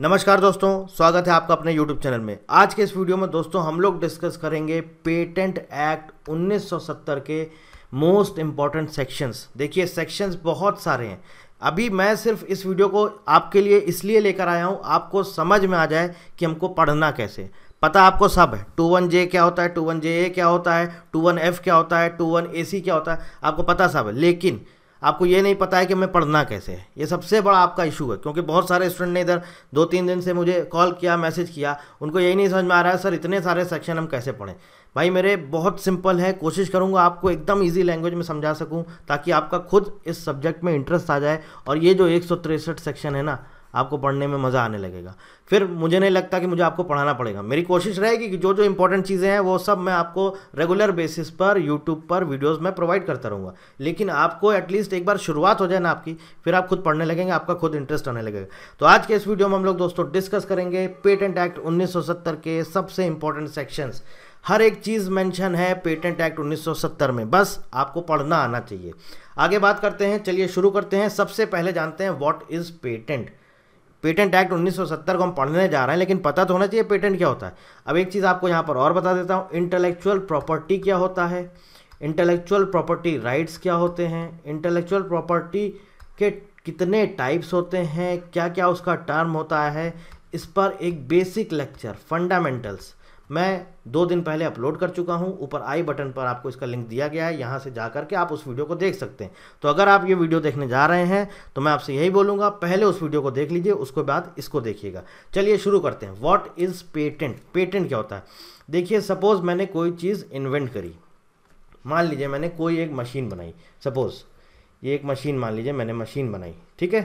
नमस्कार दोस्तों स्वागत है आपका अपने YouTube चैनल में आज के इस वीडियो में दोस्तों हम लोग डिस्कस करेंगे पेटेंट एक्ट 1970 के मोस्ट इम्पॉर्टेंट सेक्शंस देखिए सेक्शंस बहुत सारे हैं अभी मैं सिर्फ इस वीडियो को आपके लिए इसलिए लेकर आया हूँ आपको समझ में आ जाए कि हमको पढ़ना कैसे पता आपको सब है टू वन जे क्या होता है टू वन जे ए क्या होता है टू वन एफ क्या होता है टू वन ए सी क्या होता है आपको पता सब है लेकिन आपको ये नहीं पता है कि मैं पढ़ना कैसे है ये सबसे बड़ा आपका इशू है क्योंकि बहुत सारे स्टूडेंट ने इधर दो तीन दिन से मुझे कॉल किया मैसेज किया उनको यही नहीं समझ में आ रहा है सर इतने सारे सेक्शन हम कैसे पढ़ें भाई मेरे बहुत सिंपल है कोशिश करूँगा आपको एकदम ईजी लैंग्वेज में समझा सकूँ ताकि आपका खुद इस सब्जेक्ट में इंटरेस्ट आ जाए और ये जो एक सेक्शन है ना आपको पढ़ने में मज़ा आने लगेगा फिर मुझे नहीं लगता कि मुझे आपको पढ़ाना पड़ेगा मेरी कोशिश रहेगी कि जो जो इंपॉर्टेंट चीज़ें हैं वो सब मैं आपको रेगुलर बेसिस पर यूट्यूब पर वीडियोज़ में प्रोवाइड करता रहूँगा लेकिन आपको एटलीस्ट एक बार शुरुआत हो जाए ना आपकी फिर आप खुद पढ़ने लगेंगे आपका खुद इंटरेस्ट आने लगेगा तो आज के इस वीडियो में हम लोग दोस्तों डिस्कस करेंगे पेटेंट एक्ट उन्नीस के सबसे इंपॉर्टेंट सेक्शंस हर एक चीज़ मेंशन है पेटेंट एक्ट 1970 में बस आपको पढ़ना आना चाहिए आगे बात करते हैं चलिए शुरू करते हैं सबसे पहले जानते हैं what is patent patent act 1970 को हम पढ़ने जा रहे हैं लेकिन पता तो होना चाहिए पेटेंट क्या होता है अब एक चीज़ आपको यहाँ पर और बता देता हूँ इंटेलेक्चुअल प्रॉपर्टी क्या होता है इंटेलेक्चुअल प्रॉपर्टी राइट्स क्या होते हैं इंटेलेक्चुअल प्रॉपर्टी के कितने टाइप्स होते हैं क्या क्या उसका टर्म होता है इस पर एक बेसिक लेक्चर फंडामेंटल्स मैं दो दिन पहले अपलोड कर चुका हूं ऊपर आई बटन पर आपको इसका लिंक दिया गया है यहां से जा करके आप उस वीडियो को देख सकते हैं तो अगर आप ये वीडियो देखने जा रहे हैं तो मैं आपसे यही बोलूँगा पहले उस वीडियो को देख लीजिए उसके बाद इसको देखिएगा चलिए शुरू करते हैं वॉट इज़ पेटेंट पेटेंट क्या होता है देखिए सपोज़ मैंने कोई चीज़ इन्वेंट करी मान लीजिए मैंने कोई एक मशीन बनाई सपोज़ ये एक मशीन मान लीजिए मैंने मशीन बनाई ठीक है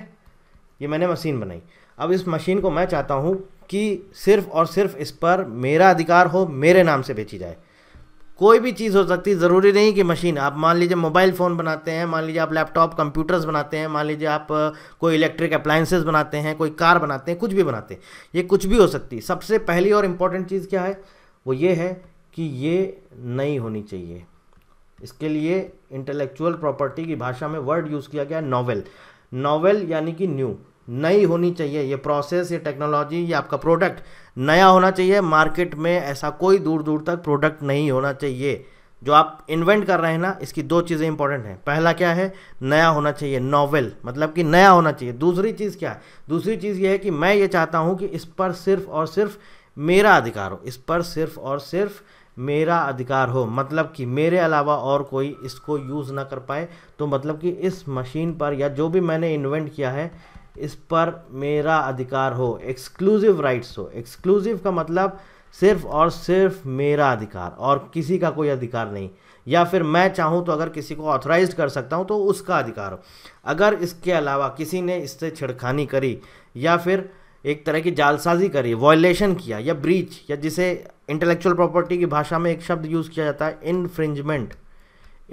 ये मैंने मशीन बनाई अब इस मशीन को मैं चाहता हूँ कि सिर्फ और सिर्फ इस पर मेरा अधिकार हो मेरे नाम से बेची जाए कोई भी चीज़ हो सकती ज़रूरी नहीं कि मशीन आप मान लीजिए मोबाइल फ़ोन बनाते हैं मान लीजिए आप लैपटॉप कंप्यूटर्स बनाते हैं मान लीजिए आप कोई इलेक्ट्रिक अप्लाइंसेज बनाते हैं कोई कार बनाते हैं कुछ भी बनाते हैं ये कुछ भी हो सकती है सबसे पहली और इम्पॉर्टेंट चीज़ क्या है वो ये है कि ये नहीं होनी चाहिए इसके लिए इंटेलेक्चुअल प्रॉपर्टी की भाषा में वर्ड यूज़ किया गया नॉवेल नॉवेल यानी कि न्यू नई होनी चाहिए ये प्रोसेस ये टेक्नोलॉजी ये आपका प्रोडक्ट नया होना चाहिए मार्केट में ऐसा कोई दूर दूर तक प्रोडक्ट नहीं होना चाहिए जो आप इन्वेंट कर रहे हैं ना इसकी दो चीज़ें इंपॉर्टेंट हैं पहला क्या है नया होना चाहिए नॉवेल मतलब कि नया होना चाहिए दूसरी चीज़ क्या है दूसरी चीज़ ये है कि मैं ये चाहता हूँ कि इस पर सिर्फ और सिर्फ मेरा अधिकार हो इस पर सिर्फ और सिर्फ मेरा अधिकार हो मतलब कि मेरे अलावा और कोई इसको यूज़ ना कर पाए तो मतलब कि इस मशीन पर या जो भी मैंने इन्वेंट किया है इस पर मेरा अधिकार हो एक्सक्लूसिव राइट्स हो एक्सक्लूसिव का मतलब सिर्फ और सिर्फ मेरा अधिकार और किसी का कोई अधिकार नहीं या फिर मैं चाहूँ तो अगर किसी को ऑथराइज कर सकता हूँ तो उसका अधिकार हो अगर इसके अलावा किसी ने इससे छिड़खानी करी या फिर एक तरह की जालसाजी करी वॉयलेशन किया या ब्रीच या जिसे इंटेलेक्चुअल प्रॉपर्टी की भाषा में एक शब्द यूज़ किया जाता है इनफ्रिंजमेंट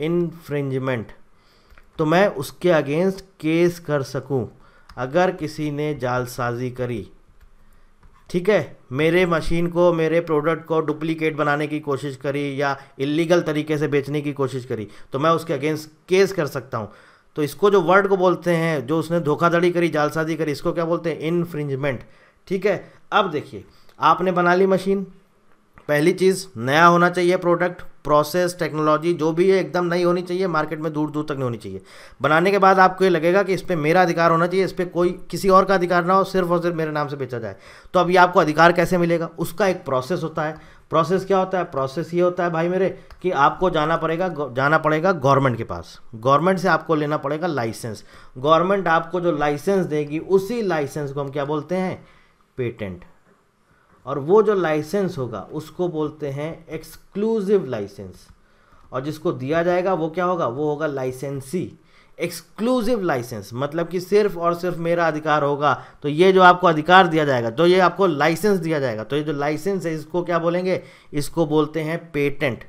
इनफ्रिंजमेंट तो मैं उसके अगेंस्ट केस कर सकूँ अगर किसी ने जालसाजी करी ठीक है मेरे मशीन को मेरे प्रोडक्ट को डुप्लीकेट बनाने की कोशिश करी या इलीगल तरीके से बेचने की कोशिश करी तो मैं उसके अगेंस्ट केस कर सकता हूँ तो इसको जो वर्ड को बोलते हैं जो उसने धोखाधड़ी करी जालसाजी करी इसको क्या बोलते हैं इनफ्रिंजमेंट ठीक है अब देखिए आपने बना ली मशीन पहली चीज़ नया होना चाहिए प्रोडक्ट प्रोसेस टेक्नोलॉजी जो भी है एकदम नहीं होनी चाहिए मार्केट में दूर दूर तक नहीं होनी चाहिए बनाने के बाद आपको ये लगेगा कि इस पर मेरा अधिकार होना चाहिए इस पर कोई किसी और का अधिकार ना हो सिर्फ और सिर्फ मेरे नाम से बेचा जाए तो अब ये आपको अधिकार कैसे मिलेगा उसका एक प्रोसेस होता है प्रोसेस क्या होता है प्रोसेस ये होता है भाई मेरे कि आपको जाना पड़ेगा जाना पड़ेगा गवर्नमेंट के पास गवर्नमेंट से आपको लेना पड़ेगा लाइसेंस गवर्नमेंट आपको जो लाइसेंस देगी उसी लाइसेंस को हम क्या बोलते हैं पेटेंट और वो जो लाइसेंस होगा उसको बोलते हैं एक्सक्लूसिव लाइसेंस और जिसको दिया जाएगा वो क्या होगा वो होगा लाइसेंसी एक्सक्लूसिव लाइसेंस मतलब कि सिर्फ और सिर्फ मेरा अधिकार होगा तो ये जो आपको अधिकार दिया जाएगा तो ये आपको लाइसेंस दिया जाएगा तो ये जो लाइसेंस है इसको क्या बोलेंगे इसको बोलते हैं पेटेंट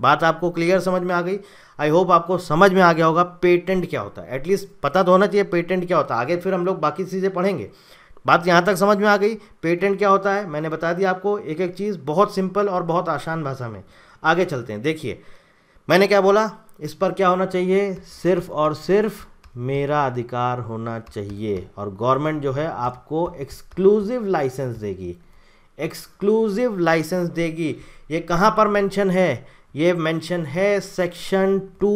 बात आपको क्लियर समझ में आ गई आई होप आपको समझ में आ गया होगा पेटेंट क्या होता है एटलीस्ट पता तो होना चाहिए पेटेंट क्या होता है आगे फिर हम लोग बाकी चीज़ें पढ़ेंगे बात यहाँ तक समझ में आ गई पेटेंट क्या होता है मैंने बता दिया आपको एक एक चीज़ बहुत सिंपल और बहुत आसान भाषा में आगे चलते हैं देखिए मैंने क्या बोला इस पर क्या होना चाहिए सिर्फ और सिर्फ मेरा अधिकार होना चाहिए और गवर्नमेंट जो है आपको एक्सक्लूसिव लाइसेंस देगी एक्सक्लूसिव लाइसेंस देगी ये कहाँ पर मेंशन है ये मेंशन है section two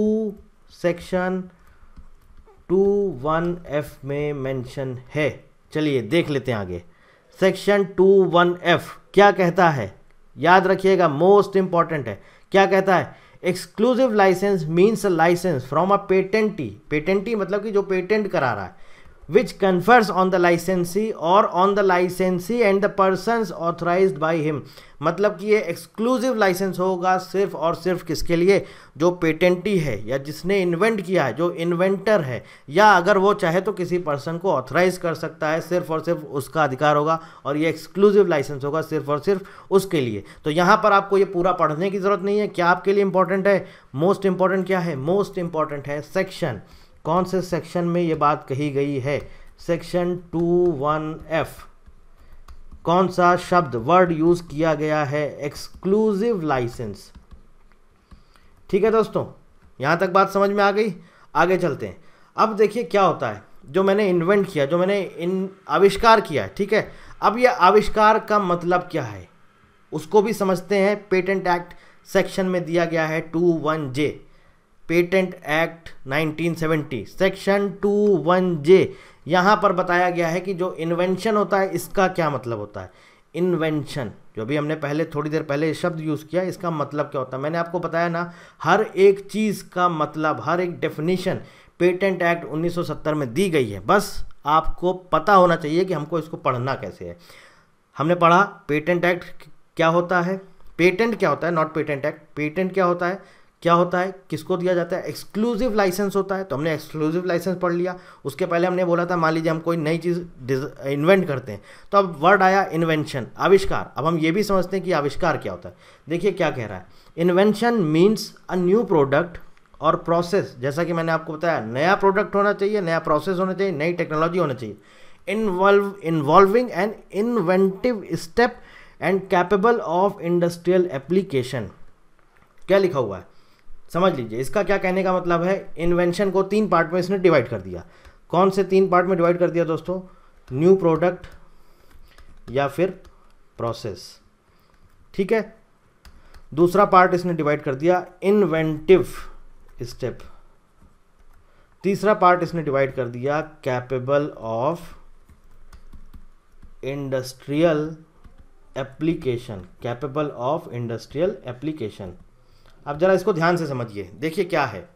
section two one F में मेंशन है चलिए देख लेते हैं आगे सेक्शन टू वन एफ क्या कहता है याद रखिएगा मोस्ट इंपॉर्टेंट है क्या कहता है exclusive licence means a licence from a patentee patentee मतलब कि जो पेटेंट करा रहा है which confers on the licensee or on the licensee and the persons authorized by him मतलब कि ये एक्सक्लूसिव लाइसेंस होगा सिर्फ और सिर्फ किसके लिए जो पेटेंटी है या जिसने इन्वेंट किया है जो इन्वेंटर है या अगर वो चाहे तो किसी पर्सन को ऑथराइज कर सकता है सिर्फ और सिर्फ उसका अधिकार होगा और ये एक्सक्लूसिव लाइसेंस होगा सिर्फ और सिर्फ उसके लिए तो यहाँ पर आपको ये पूरा पढ़ने की ज़रूरत नहीं है क्या आपके लिए इंपॉर्टेंट है मोस्ट इंपॉर्टेंट क्या है मोस्ट इंपॉर्टेंट है सेक्शन कौन से सेक्शन में ये बात कही गई है सेक्शन टू वन एफ कौन सा शब्द वर्ड यूज किया गया है एक्सक्लूसिव लाइसेंस ठीक है दोस्तों यहाँ तक बात समझ में आ गई आगे चलते हैं अब देखिए क्या होता है जो मैंने इन्वेंट किया जो मैंने इन आविष्कार किया है ठीक है अब यह आविष्कार का मतलब क्या है उसको भी समझते हैं पेटेंट एक्ट सेक्शन में दिया गया है two one J patent act 1970 section two one J यहाँ पर बताया गया है कि जो इन्वेंशन होता है इसका क्या मतलब होता है इन्वेंशन जो भी हमने पहले थोड़ी देर पहले शब्द यूज़ किया इसका मतलब क्या होता है मैंने आपको बताया ना हर एक चीज़ का मतलब हर एक डेफिनेशन पेटेंट एक्ट 1970 में दी गई है बस आपको पता होना चाहिए कि हमको इसको पढ़ना कैसे है हमने पढ़ा पेटेंट एक्ट क्या होता है पेटेंट क्या होता है नॉट पेटेंट एक्ट पेटेंट क्या होता है क्या होता है किसको दिया जाता है एक्सक्लूसिव लाइसेंस होता है तो हमने एक्सक्लूसिव लाइसेंस पढ़ लिया उसके पहले हमने बोला था मान लीजिए हम कोई नई चीज़ इन्वेंट करते हैं तो अब वर्ड आया इन्वेंशन आविष्कार अब हम ये भी समझते हैं कि आविष्कार क्या होता है देखिए क्या कह रहा है invention means a new product और प्रोसेस जैसा कि मैंने आपको बताया नया प्रोडक्ट होना चाहिए नया प्रोसेस होना चाहिए नई टेक्नोलॉजी होना चाहिए involve involving and inventive step and capable of industrial application क्या लिखा हुआ है समझ लीजिए इसका क्या कहने का मतलब है इन्वेंशन को तीन पार्ट में इसने डिवाइड कर दिया कौन से तीन पार्ट में डिवाइड कर दिया दोस्तों न्यू प्रोडक्ट या फिर प्रोसेस ठीक है दूसरा पार्ट इसने डिवाइड कर दिया इन्वेंटिव स्टेप तीसरा पार्ट इसने डिवाइड कर दिया capable of industrial application capable of industrial application अब जरा इसको ध्यान से समझिए देखिए क्या है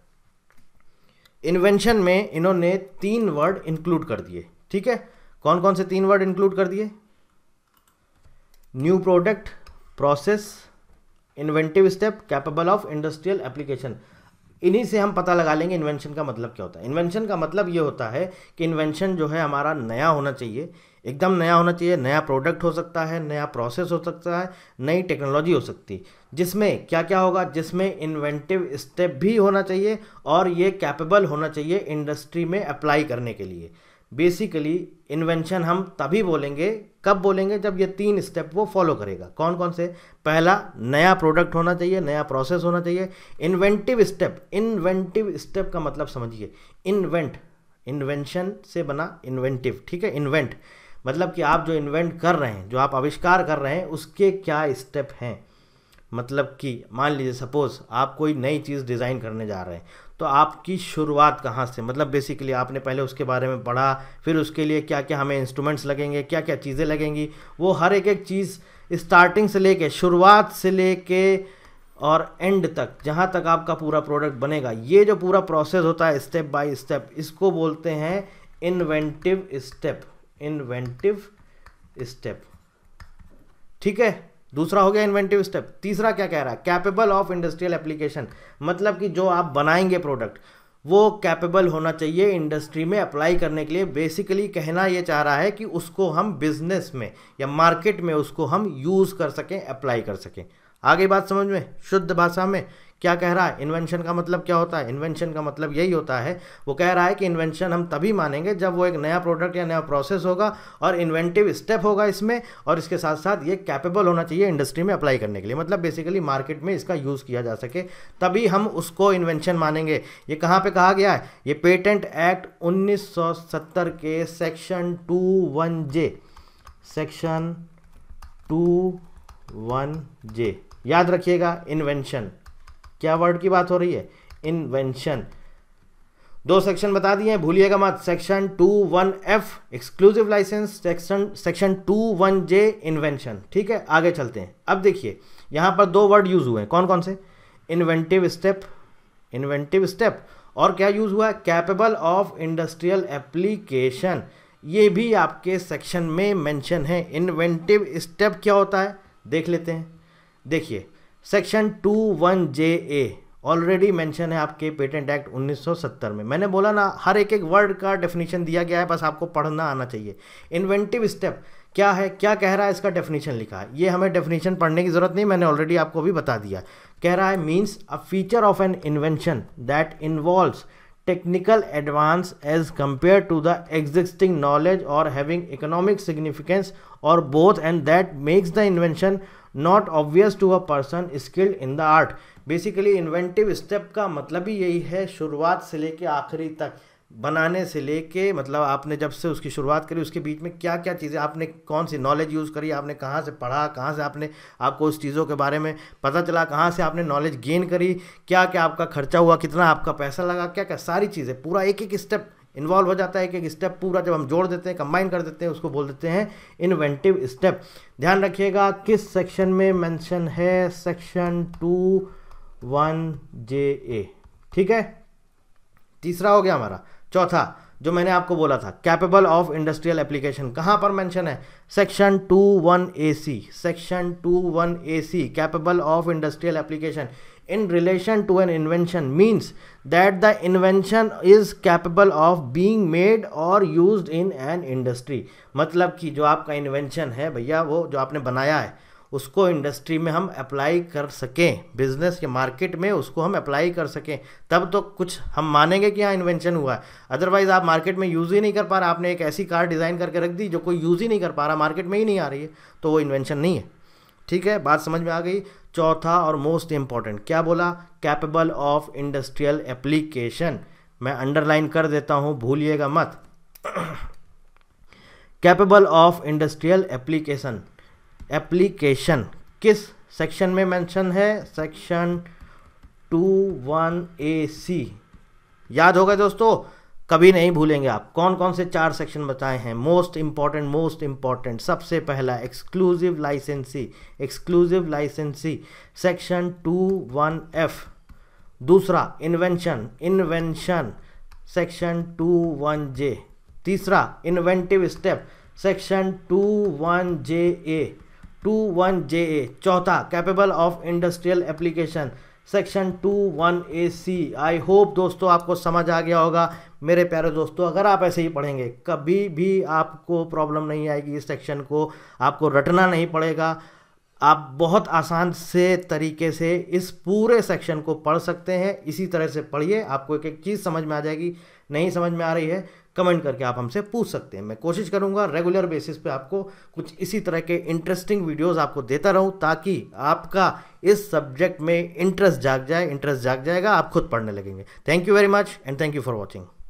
इन्वेंशन में इन्होंने तीन वर्ड इंक्लूड कर दिए ठीक है कौन कौन से तीन वर्ड इंक्लूड कर दिए new product process inventive step capable of industrial application इन्हीं से हम पता लगा लेंगे इन्वेंशन का मतलब क्या होता है इन्वेंशन का मतलब ये होता है कि इन्वेंशन जो है हमारा नया होना चाहिए एकदम नया होना चाहिए नया प्रोडक्ट हो सकता है नया प्रोसेस हो सकता है नई टेक्नोलॉजी हो सकती है जिसमें क्या क्या होगा जिसमें इन्वेंटिव स्टेप भी होना चाहिए और ये कैपेबल होना चाहिए इंडस्ट्री में अप्लाई करने के लिए बेसिकली इन्वेंशन हम तभी बोलेंगे कब बोलेंगे जब ये तीन स्टेप वो फॉलो करेगा कौन कौन से पहला नया प्रोडक्ट होना चाहिए नया प्रोसेस होना चाहिए इन्वेंटिव स्टेप इन्वेंटिव स्टेप का मतलब समझिए इन्वेंट इन्वेंशन से बना इन्वेंटिव ठीक है इन्वेंट मतलब कि आप जो इन्वेंट कर रहे हैं जो आप आविष्कार कर रहे हैं उसके क्या स्टेप हैं मतलब कि मान लीजिए सपोज़ आप कोई नई चीज़ डिज़ाइन करने जा रहे हैं तो आपकी शुरुआत कहाँ से मतलब बेसिकली आपने पहले उसके बारे में पढ़ा फिर उसके लिए क्या क्या हमें इंस्ट्रूमेंट्स लगेंगे क्या क्या चीज़ें लगेंगी वो हर एक एक चीज़ स्टार्टिंग से लेके शुरुआत से लेके और एंड तक जहाँ तक आपका पूरा प्रोडक्ट बनेगा ये जो पूरा प्रोसेस होता है स्टेप बाय स्टेप इसको बोलते हैं इन्वेंटिव स्टेप इन्वेंटिव स्टेप ठीक है दूसरा हो गया इन्वेंटिव स्टेप तीसरा क्या कह रहा है कैपेबल ऑफ इंडस्ट्रियल एप्लीकेशन मतलब कि जो आप बनाएंगे प्रोडक्ट वो कैपेबल होना चाहिए इंडस्ट्री में अप्लाई करने के लिए बेसिकली कहना ये चाह रहा है कि उसको हम बिजनेस में या मार्केट में उसको हम यूज़ कर सकें अप्लाई कर सकें आगे बात समझ में शुद्ध भाषा में क्या कह रहा है इन्वेंशन का मतलब क्या होता है इन्वेंशन का मतलब यही होता है वो कह रहा है कि इन्वेंशन हम तभी मानेंगे जब वो एक नया प्रोडक्ट या नया प्रोसेस होगा और इन्वेंटिव स्टेप होगा इसमें और इसके साथ साथ ये कैपेबल होना चाहिए इंडस्ट्री में अप्लाई करने के लिए मतलब बेसिकली मार्केट में इसका यूज़ किया जा सके तभी हम उसको इन्वेंशन मानेंगे ये कहाँ पर कहा गया है ये पेटेंट एक्ट उन्नीस के section two one J section two one J याद रखिएगा इन्वेंशन क्या वर्ड की बात हो रही है इन्वेंशन दो सेक्शन बता दिए भूलिएगा मत section two one F exclusive licence section section two one J invention ठीक है आगे चलते हैं अब देखिए यहां पर दो वर्ड यूज हुए हैं कौन कौन से इन्वेंटिव स्टेप इन्वेंटिव स्टेप और क्या यूज हुआ है कैपेबल ऑफ इंडस्ट्रियल एप्लीकेशन ये भी आपके सेक्शन में मेंशन है इन्वेंटिव स्टेप क्या होता है देख लेते हैं देखिए section two one J A already mention है आपके पेटेंट एक्ट 1970 में मैंने बोला ना हर एक एक वर्ड का डेफिनेशन दिया गया है बस आपको पढ़ना आना चाहिए इन्वेंटिव स्टेप क्या है क्या कह रहा है इसका डेफिनेशन लिखा है ये हमें डेफिनेशन पढ़ने की ज़रूरत नहीं मैंने ऑलरेडी आपको भी बता दिया कह रहा है means a feature of an invention that involves technical advance as compare to the existing knowledge और हैविंग इकोनॉमिक सिग्निफिकेंस और both and that makes the invention not obvious to a person skilled in the art basically inventive step का मतलब ही यही है शुरुआत से लेके आखिरी तक बनाने से लेके मतलब आपने जब से उसकी शुरुआत करी उसके बीच में क्या क्या चीज़ें आपने कौन सी नॉलेज यूज़ करी आपने कहाँ से पढ़ा कहाँ से आपने आपको उस चीज़ों के बारे में पता चला कहाँ से आपने नॉलेज गेन करी क्या क्या आपका खर्चा हुआ कितना आपका पैसा लगा क्या क्या सारी चीज़ें पूरा एक एक स्टेप इन्वॉल्व हो जाता है कि एक स्टेप पूरा जब हम जोड़ देते हैं कंबाइन कर देते हैं उसको बोल देते हैं इन्वेंटिव स्टेप ध्यान रखिएगा किस सेक्शन में मेंशन है section two one J A ठीक है तीसरा हो गया हमारा चौथा जो मैंने आपको बोला था कैपेबल ऑफ इंडस्ट्रियल एप्लीकेशन कहाँ पर मेंशन है section two one A C section two one A C capable of industrial application in relation to an invention means that the invention is capable of being made or used in an industry मतलब कि जो आपका invention है भैया वो जो आपने बनाया है उसको इंडस्ट्री में हम अप्लाई कर सकें बिजनेस के मार्केट में उसको हम अप्लाई कर सकें तब तो कुछ हम मानेंगे कि हाँ इन्वेंशन हुआ है अदरवाइज़ आप मार्केट में यूज़ ही नहीं कर पा रहे आपने एक ऐसी कार डिज़ाइन करके रख दी जो कोई यूज़ ही नहीं कर पा रहा मार्केट में ही नहीं आ रही है तो वो इन्वेंशन नहीं है ठीक है बात समझ में आ गई चौथा और मोस्ट इंपॉर्टेंट क्या बोला कैपेबल ऑफ इंडस्ट्रियल एप्लीकेशन मैं अंडरलाइन कर देता हूं भूलिएगा मत capable of industrial application application किस सेक्शन में मेंशन है section two one A C याद होगा दोस्तों कभी नहीं भूलेंगे आप कौन कौन से चार सेक्शन बताए हैं मोस्ट इंपॉर्टेंट मोस्ट इंपॉर्टेंट सबसे पहला exclusive licensee exclusive licensee section two one F दूसरा invention invention section two one J तीसरा inventive step section two one J A two one J A चौथा capable of industrial application section two one A C I hope दोस्तों आपको समझ आ गया होगा मेरे प्यारे दोस्तों अगर आप ऐसे ही पढ़ेंगे कभी भी आपको प्रॉब्लम नहीं आएगी इस सेक्शन को आपको रटना नहीं पड़ेगा आप बहुत आसान से तरीके से इस पूरे सेक्शन को पढ़ सकते हैं इसी तरह से पढ़िए आपको एक एक चीज़ समझ में आ जाएगी नहीं समझ में आ रही है कमेंट करके आप हमसे पूछ सकते हैं मैं कोशिश करूंगा रेगुलर बेसिस पे आपको कुछ इसी तरह के इंटरेस्टिंग वीडियोस आपको देता रहूँ ताकि आपका इस सब्जेक्ट में इंटरेस्ट जाग जाए इंटरेस्ट जाग जाएगा आप खुद पढ़ने लगेंगे thank you very much and thank you for watching